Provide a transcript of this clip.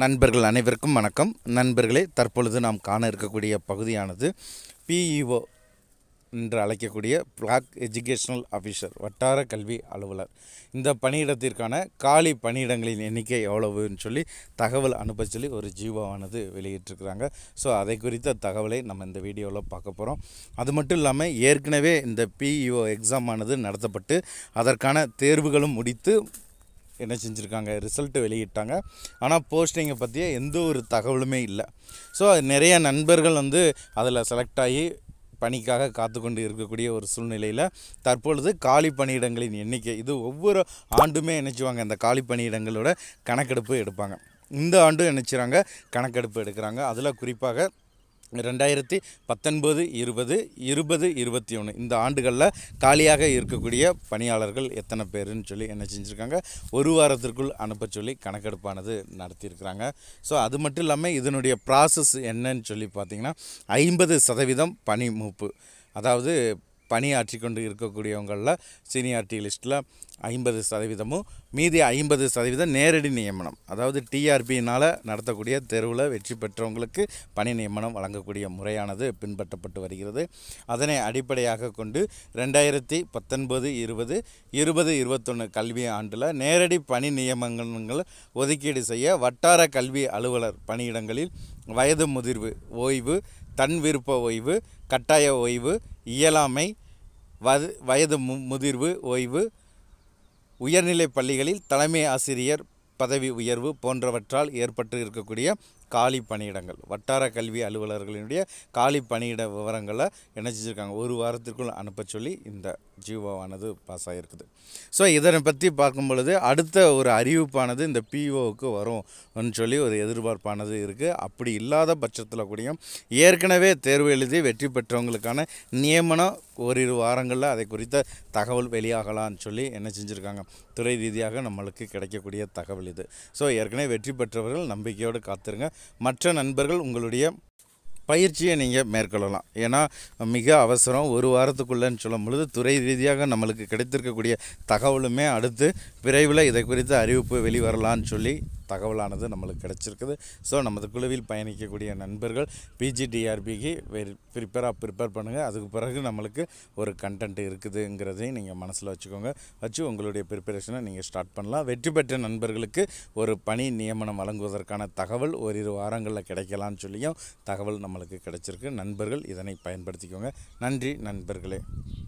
நண்பர்கள் அனைவருக்கும் வணக்கம் நண்பர்களே தற்பொழுது நாம் காண இருக்கக்கூடிய பகுதியானது பிஇஓ e என்று அழைக்கக்கூடிய பிளாக் எஜுகேஷனல் ஆஃபீஸர் வட்டார கல்வி அலுவலர் இந்த பணியிடத்திற்கான காலி பணியிடங்களின் எண்ணிக்கை எவ்வளவுன்னு சொல்லி தகவல் அனுப்ப சொல்லி ஒரு ஜீவாவானது வெளியிட்டிருக்கிறாங்க ஸோ அதை குறித்த தகவலை நம்ம இந்த வீடியோவில் பார்க்க போகிறோம் அது மட்டும் இல்லாமல் ஏற்கனவே இந்த பிஇஓ எக்ஸாம் e ஆனது நடத்தப்பட்டு அதற்கான தேர்வுகளும் முடித்து என்ன செஞ்சுருக்காங்க ரிசல்ட்டு வெளியிட்டாங்க ஆனால் போஸ்டிங்கை பற்றிய எந்த ஒரு தகவலுமே இல்லை ஸோ நிறைய நண்பர்கள் வந்து அதில் செலக்ட் ஆகி பணிக்காக காத்து கொண்டு இருக்கக்கூடிய ஒரு சூழ்நிலையில் தற்பொழுது காலி பணியிடங்களின் எண்ணிக்கை இது ஒவ்வொரு ஆண்டுமே நினச்சிவாங்க இந்த காலி பணியிடங்களோட கணக்கெடுப்பு எடுப்பாங்க இந்த ஆண்டும் நினச்சிறாங்க கணக்கெடுப்பு எடுக்கிறாங்க அதில் குறிப்பாக ரெண்டாயிரத்தி பத்தொன்பது இருபது இருபது இருபத்தி ஒன்று இந்த ஆண்டுகளில் காலியாக இருக்கக்கூடிய பணியாளர்கள் எத்தனை பேருன்னு சொல்லி என்ன செஞ்சுருக்காங்க ஒரு வாரத்திற்குள் அனுப்ப சொல்லி கணக்கெடுப்பானது நடத்தியிருக்கிறாங்க ஸோ அது மட்டும் இல்லாமல் இதனுடைய ப்ராசஸ் என்னன்னு சொல்லி பார்த்திங்கன்னா ஐம்பது சதவீதம் பணி மூப்பு அதாவது பணியாற்றி கொண்டு இருக்கக்கூடியவங்களில் சீனியாரிட்டி லிஸ்ட்டில் ஐம்பது சதவீதமும் மீதி ஐம்பது சதவீதம் நேரடி நியமனம் அதாவது டிஆர்பியினால் நடத்தக்கூடிய தெருவில் வெற்றி பெற்றவங்களுக்கு பணி நியமனம் வழங்கக்கூடிய முறையானது பின்பற்றப்பட்டு வருகிறது அதனை அடிப்படையாக கொண்டு ரெண்டாயிரத்தி பத்தொன்பது இருபது இருபது இருபத்தொன்று கல்வி ஆண்டில் நேரடி பணி நியமனங்கள் ஒதுக்கீடு செய்ய வட்டார கல்வி அலுவலர் பணியிடங்களில் வயது முதிர்வு ஓய்வு தன் விருப்ப ஓய்வு கட்டாய ஓய்வு இயலாமை வது வயது மு முதிர்வு ஓய்வு உயர்நிலை பள்ளிகளில் தலைமை ஆசிரியர் பதவி உயர்வு போன்றவற்றால் ஏற்பட்டு இருக்கக்கூடிய காலி பணியிடங்கள் வட்டார கல்வி அலுவலர்களினுடைய காலி பணியிட விவரங்களை என்ன ஒரு வாரத்திற்குள் அனுப்ப சொல்லி இந்த ஜீவோவானது பாஸ் ஆகிருக்குது ஸோ இதனை பற்றி பார்க்கும் பொழுது அடுத்த ஒரு அறிவிப்பானது இந்த பிஓவுக்கு வரும்னு சொல்லி ஒரு எதிர்பார்ப்பானது இருக்குது அப்படி இல்லாத பட்சத்தில் கூடிய ஏற்கனவே தேர்வு எழுதி வெற்றி பெற்றவங்களுக்கான நியமனம் ஓரிரு வாரங்களில் அதை குறித்த தகவல் வெளியாகலான்னு சொல்லி என்ன செஞ்சுருக்காங்க துறை ரீதியாக நம்மளுக்கு கிடைக்கக்கூடிய தகவல் இது ஸோ ஏற்கனவே வெற்றி பெற்றவர்கள் நம்பிக்கையோடு காத்திருங்க மற்ற நண்பர்கள் உங்களுடைய பயிற்சியை நீங்கள் மேற்கொள்ளலாம் ஏன்னா மிக அவசரம் ஒரு வாரத்துக்குள்ளேன்னு சொல்லும் பொழுது துறை ரீதியாக நம்மளுக்கு கிடைத்திருக்கக்கூடிய தகவலுமே அடுத்து விரைவில் இதை குறித்து அறிவிப்பு வெளிவரலான்னு சொல்லி தகவலானது நம்மளுக்கு கிடச்சிருக்குது ஸோ நமது குழுவில் பயணிக்கக்கூடிய நண்பர்கள் பிஜிடிஆர்பிக்கு ப்ரிப்பேராக ப்ரிப்பேர் பண்ணுங்கள் அதுக்கு பிறகு நம்மளுக்கு ஒரு கண்டென்ட் இருக்குதுங்கிறதையும் நீங்கள் மனசில் வச்சுக்கோங்க வச்சு உங்களுடைய ப்ரிப்பரேஷனை நீங்கள் ஸ்டார்ட் பண்ணலாம் வெற்றி பெற்ற நண்பர்களுக்கு ஒரு பணி நியமனம் வழங்குவதற்கான தகவல் ஓரிரு வாரங்களில் கிடைக்கலான்னு சொல்லியும் தகவல் நம்மளுக்கு கிடச்சிருக்கு நண்பர்கள் இதனை பயன்படுத்திக்கோங்க நன்றி நண்பர்களே